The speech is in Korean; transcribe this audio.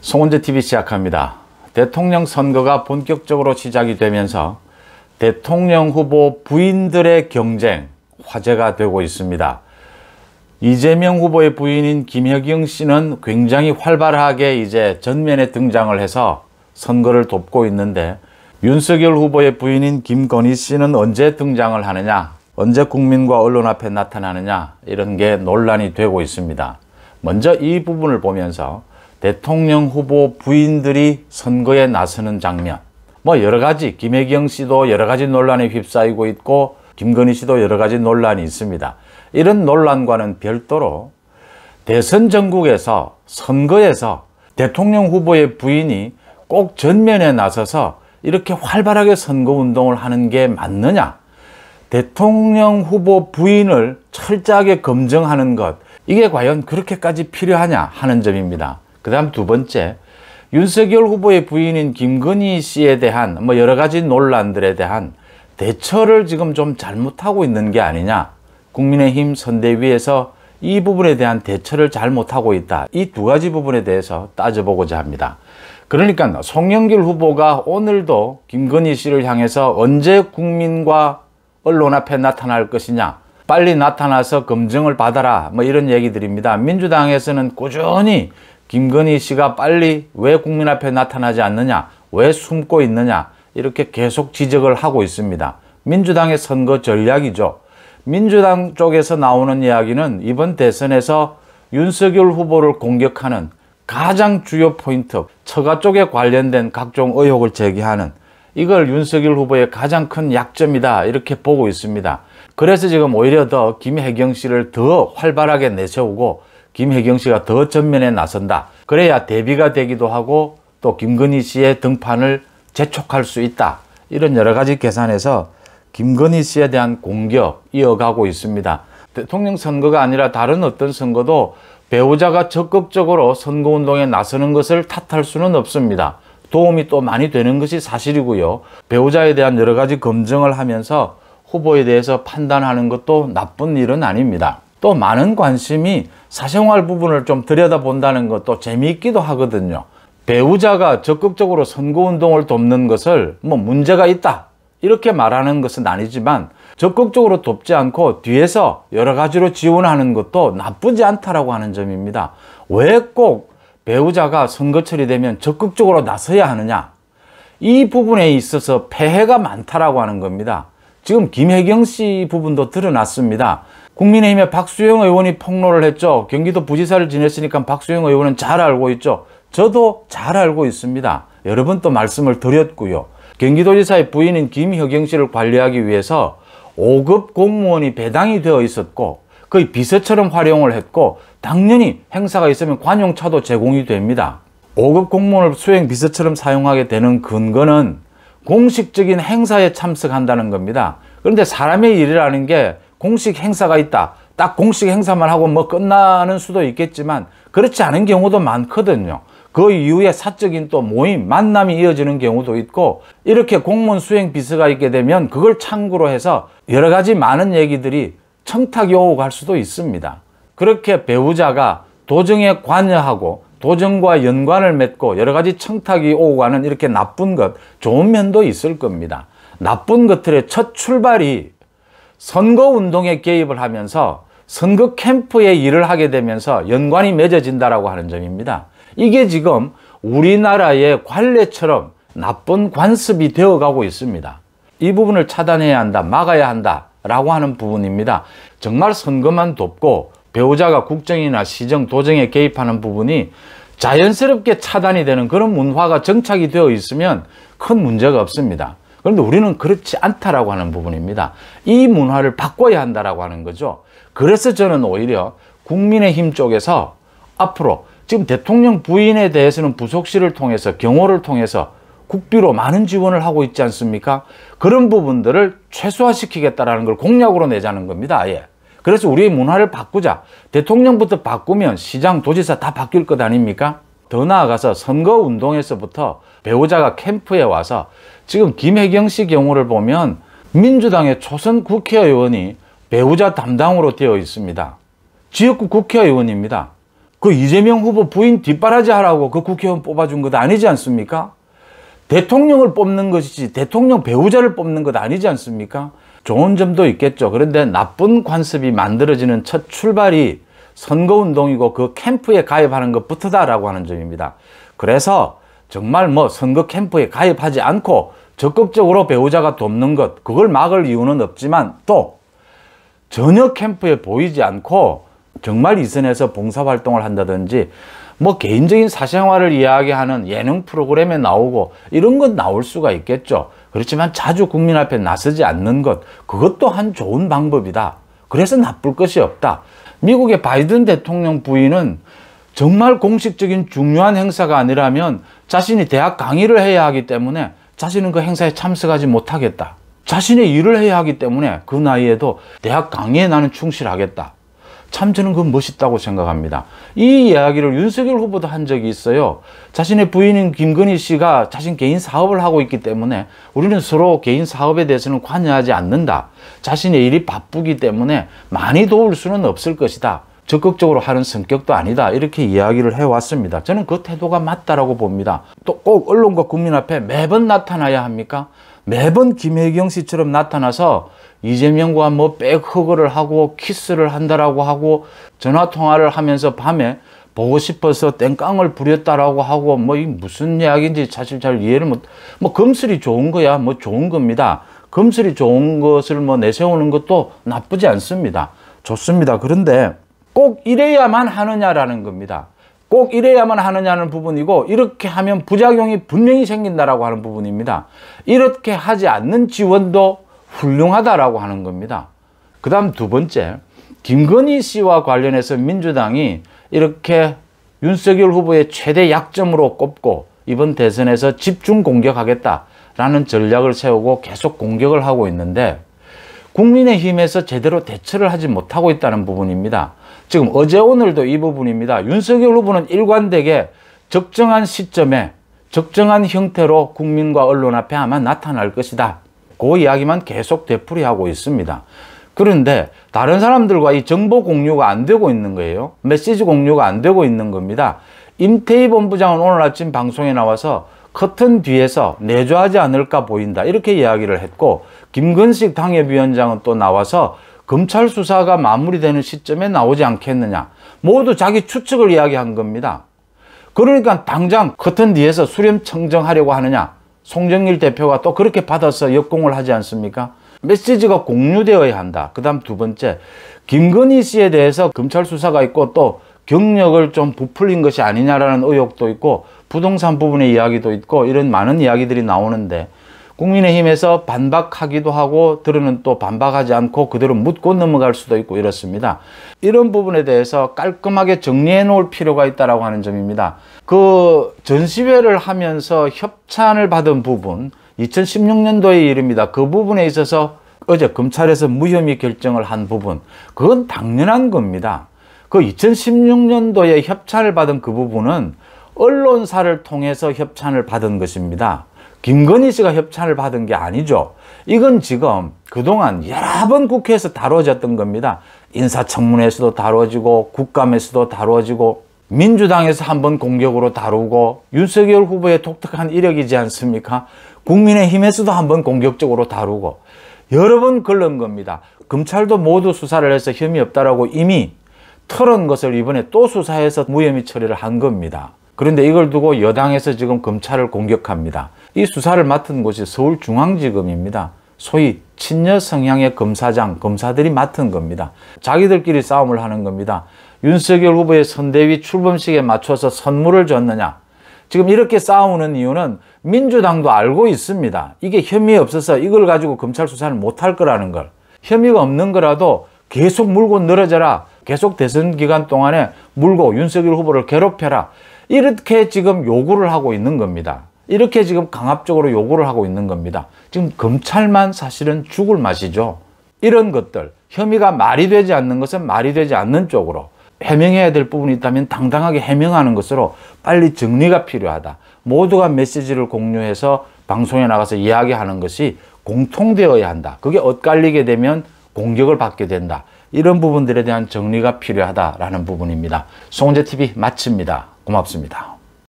송은재 TV 시작합니다. 대통령 선거가 본격적으로 시작이 되면서 대통령 후보 부인들의 경쟁 화제가 되고 있습니다. 이재명 후보의 부인인 김혜경 씨는 굉장히 활발하게 이제 전면에 등장을 해서 선거를 돕고 있는데 윤석열 후보의 부인인 김건희 씨는 언제 등장을 하느냐 언제 국민과 언론 앞에 나타나느냐 이런 게 논란이 되고 있습니다. 먼저 이 부분을 보면서 대통령 후보 부인들이 선거에 나서는 장면 뭐 여러 가지 김혜경 씨도 여러 가지 논란에 휩싸이고 있고 김건희 씨도 여러 가지 논란이 있습니다. 이런 논란과는 별도로 대선 전국에서 선거에서 대통령 후보의 부인이 꼭 전면에 나서서 이렇게 활발하게 선거운동을 하는 게 맞느냐 대통령 후보 부인을 철저하게 검증하는 것 이게 과연 그렇게까지 필요하냐 하는 점입니다. 그 다음 두 번째, 윤석열 후보의 부인인 김건희 씨에 대한 뭐 여러 가지 논란들에 대한 대처를 지금 좀 잘못하고 있는 게 아니냐. 국민의힘 선대위에서 이 부분에 대한 대처를 잘못하고 있다. 이 두 가지 부분에 대해서 따져보고자 합니다. 그러니까 송영길 후보가 오늘도 김건희 씨를 향해서 언제 국민과 언론 앞에 나타날 것이냐 빨리 나타나서 검증을 받아라 뭐 이런 얘기들입니다. 민주당에서는 꾸준히 김건희 씨가 빨리 왜 국민 앞에 나타나지 않느냐 왜 숨고 있느냐 이렇게 계속 지적을 하고 있습니다. 민주당의 선거 전략이죠. 민주당 쪽에서 나오는 이야기는 이번 대선에서 윤석열 후보를 공격하는 가장 주요 포인트, 처가 쪽에 관련된 각종 의혹을 제기하는 이걸 윤석열 후보의 가장 큰 약점이다 이렇게 보고 있습니다. 그래서 지금 오히려 더 김혜경 씨를 더 활발하게 내세우고 김혜경 씨가 더 전면에 나선다. 그래야 대비가 되기도 하고 또 김건희 씨의 등판을 재촉할 수 있다. 이런 여러 가지 계산에서 김건희 씨에 대한 공격 이어가고 있습니다. 대통령 선거가 아니라 다른 어떤 선거도 배우자가 적극적으로 선거운동에 나서는 것을 탓할 수는 없습니다. 도움이 또 많이 되는 것이 사실이고요. 배우자에 대한 여러 가지 검증을 하면서 후보에 대해서 판단하는 것도 나쁜 일은 아닙니다. 또 많은 관심이 사생활 부분을 좀 들여다본다는 것도 재미있기도 하거든요. 배우자가 적극적으로 선거운동을 돕는 것을 뭐 문제가 있다 이렇게 말하는 것은 아니지만 적극적으로 돕지 않고 뒤에서 여러 가지로 지원하는 것도 나쁘지 않다라고 하는 점입니다. 왜 꼭 배우자가 선거철이 되면 적극적으로 나서야 하느냐 이 부분에 있어서 폐해가 많다라고 하는 겁니다. 지금 김혜경 씨 부분도 드러났습니다. 국민의힘의 박수영 의원이 폭로를 했죠. 경기도 부지사를 지냈으니까 박수영 의원은 잘 알고 있죠. 저도 잘 알고 있습니다. 여러 번또 말씀을 드렸고요. 경기도지사의 부인인 김혁영 씨를 관리하기 위해서 5급 공무원이 배당이 되어 있었고 거의 비서처럼 활용을 했고 당연히 행사가 있으면 관용차도 제공이 됩니다. 5급 공무원을 수행 비서처럼 사용하게 되는 근거는 공식적인 행사에 참석한다는 겁니다. 그런데 사람의 일이라는 게 공식 행사가 있다. 딱 공식 행사만 하고 뭐 끝나는 수도 있겠지만 그렇지 않은 경우도 많거든요. 그 이후에 사적인 또 모임, 만남이 이어지는 경우도 있고 이렇게 공무원 수행 비서가 있게 되면 그걸 참고로 해서 여러 가지 많은 얘기들이 청탁이 오고 갈 수도 있습니다. 그렇게 배우자가 도정에 관여하고 도정과 연관을 맺고 여러 가지 청탁이 오고 가는 이렇게 나쁜 것, 좋은 면도 있을 겁니다. 나쁜 것들의 첫 출발이 선거운동에 개입을 하면서 선거 캠프에 일을 하게 되면서 연관이 맺어진다라고 하는 점입니다. 이게 지금 우리나라의 관례처럼 나쁜 관습이 되어가고 있습니다. 이 부분을 차단해야 한다, 막아야 한다 라고 하는 부분입니다. 정말 선거만 돕고 배우자가 국정이나 시정, 도정에 개입하는 부분이 자연스럽게 차단이 되는 그런 문화가 정착이 되어 있으면 큰 문제가 없습니다. 그런데 우리는 그렇지 않다라고 하는 부분입니다. 이 문화를 바꿔야 한다라고 하는 거죠. 그래서 저는 오히려 국민의힘 쪽에서 앞으로 지금 대통령 부인에 대해서는 부속실을 통해서 경호를 통해서 국비로 많은 지원을 하고 있지 않습니까? 그런 부분들을 최소화시키겠다라는 걸 공약으로 내자는 겁니다. 아 예. 그래서 우리의 문화를 바꾸자. 대통령부터 바꾸면 시장, 도지사 다 바뀔 것 아닙니까? 더 나아가서 선거운동에서부터 배우자가 캠프에 와서 지금 김혜경 씨 경우를 보면 민주당의 초선 국회의원이 배우자 담당으로 되어 있습니다. 지역구 국회의원입니다. 그 이재명 후보 부인 뒷바라지 하라고 그 국회의원 뽑아준 것 아니지 않습니까? 대통령을 뽑는 것이지 대통령 배우자를 뽑는 것 아니지 않습니까? 좋은 점도 있겠죠. 그런데 나쁜 관습이 만들어지는 첫 출발이 선거운동이고 그 캠프에 가입하는 것부터다라고 하는 점입니다. 그래서 정말 뭐 선거 캠프에 가입하지 않고 적극적으로 배우자가 돕는 것 그걸 막을 이유는 없지만 또 전혀 캠프에 보이지 않고 정말 이선에서 봉사활동을 한다든지 뭐 개인적인 사생활을 이야기하는 예능 프로그램에 나오고 이런 건 나올 수가 있겠죠. 그렇지만 자주 국민 앞에 나서지 않는 것 그것 또한 좋은 방법이다. 그래서 나쁠 것이 없다. 미국의 바이든 대통령 부인은 정말 공식적인 중요한 행사가 아니라면 자신이 대학 강의를 해야 하기 때문에 자신은 그 행사에 참석하지 못하겠다. 자신의 일을 해야 하기 때문에 그 나이에도 대학 강의에 나는 충실하겠다. 참 저는 그건 멋있다고 생각합니다. 이 이야기를 윤석열 후보도 한 적이 있어요. 자신의 부인인 김건희 씨가 자신 개인 사업을 하고 있기 때문에 우리는 서로 개인 사업에 대해서는 관여하지 않는다. 자신의 일이 바쁘기 때문에 많이 도울 수는 없을 것이다. 적극적으로 하는 성격도 아니다 이렇게 이야기를 해왔습니다 저는 그 태도가 맞다라고 봅니다 또 꼭 언론과 국민 앞에 매번 나타나야 합니까? 매번 김혜경 씨처럼 나타나서 이재명과 뭐 백허그를 하고 키스를 한다라고 하고 전화통화를 하면서 밤에 보고 싶어서 땡깡을 부렸다라고 하고 뭐 이 무슨 이야기인지 사실 잘 이해를 못뭐 검술이 좋은 거야 뭐 좋은 겁니다 검술이 좋은 것을 뭐 내세우는 것도 나쁘지 않습니다 좋습니다 그런데 꼭 이래야만 하느냐라는 겁니다 꼭 이래야만 하느냐는 부분이고 이렇게 하면 부작용이 분명히 생긴다라고 하는 부분입니다 이렇게 하지 않는 지원도 훌륭하다라고 하는 겁니다. 그 다음 두 번째, 김건희 씨와 관련해서 민주당이 이렇게 윤석열 후보의 최대 약점으로 꼽고 이번 대선에서 집중 공격하겠다라는 전략을 세우고 계속 공격을 하고 있는데 국민의힘에서 제대로 대처를 하지 못하고 있다는 부분입니다. 지금 어제 오늘도 이 부분입니다. 윤석열 후보는 일관되게 적정한 시점에 적정한 형태로 국민과 언론 앞에 아마 나타날 것이다. 그 이야기만 계속 되풀이하고 있습니다. 그런데 다른 사람들과 이 정보 공유가 안 되고 있는 거예요. 메시지 공유가 안 되고 있는 겁니다. 임태희 본부장은 오늘 아침 방송에 나와서 커튼 뒤에서 내조하지 않을까 보인다 이렇게 이야기를 했고 김근식 당협위원장은 또 나와서 검찰 수사가 마무리되는 시점에 나오지 않겠느냐 모두 자기 추측을 이야기한 겁니다 그러니까 당장 커튼 뒤에서 수렴 청정하려고 하느냐 송정일 대표가 또 그렇게 받아서 역공을 하지 않습니까? 메시지가 공유되어야 한다. 그 다음 두 번째, 김건희 씨에 대해서 검찰 수사가 있고 또 경력을 좀 부풀린 것이 아니냐라는 의혹도 있고 부동산 부분의 이야기도 있고 이런 많은 이야기들이 나오는데 국민의힘에서 반박하기도 하고 들으는 또 반박하지 않고 그대로 묻고 넘어갈 수도 있고 이렇습니다. 이런 부분에 대해서 깔끔하게 정리해 놓을 필요가 있다고 하는 점입니다. 그 전시회를 하면서 협찬을 받은 부분 2016년도의 일입니다. 그 부분에 있어서 어제 검찰에서 무혐의 결정을 한 부분 그건 당연한 겁니다. 그 2016년도에 협찬을 받은 그 부분은 언론사를 통해서 협찬을 받은 것입니다. 김건희 씨가 협찬을 받은 게 아니죠. 이건 지금 그동안 여러 번 국회에서 다뤄졌던 겁니다. 인사청문회에서도 다뤄지고 국감에서도 다뤄지고 민주당에서 한번 공격으로 다루고 윤석열 후보의 독특한 이력이지 않습니까? 국민의힘에서도 한번 공격적으로 다루고 여러 번 걸른 겁니다. 검찰도 모두 수사를 해서 혐의 없다라고 이미 털은 것을 이번에 또 수사해서 무혐의 처리를 한 겁니다. 그런데 이걸 두고 여당에서 지금 검찰을 공격합니다. 이 수사를 맡은 곳이 서울중앙지검입니다. 소위 친녀 성향의 검사장, 검사들이 맡은 겁니다. 자기들끼리 싸움을 하는 겁니다. 윤석열 후보의 선대위 출범식에 맞춰서 선물을 줬느냐. 지금 이렇게 싸우는 이유는 민주당도 알고 있습니다. 이게 혐의 없어서 이걸 가지고 검찰 수사를 못할 거라는 걸. 혐의가 없는 거라도 계속 물고 늘어져라. 계속 대선 기간 동안에 물고 윤석열 후보를 괴롭혀라. 이렇게 지금 요구를 하고 있는 겁니다. 이렇게 지금 강압적으로 요구를 하고 있는 겁니다. 지금 검찰만 사실은 죽을 맛이죠. 이런 것들 혐의가 말이 되지 않는 것은 말이 되지 않는 쪽으로 해명해야 될 부분이 있다면 당당하게 해명하는 것으로 빨리 정리가 필요하다. 모두가 메시지를 공유해서 방송에 나가서 이야기하는 것이 공통되어야 한다. 그게 엇갈리게 되면 공격을 받게 된다. 이런 부분들에 대한 정리가 필요하다라는 부분입니다. 송재TV 마칩니다. 고맙습니다.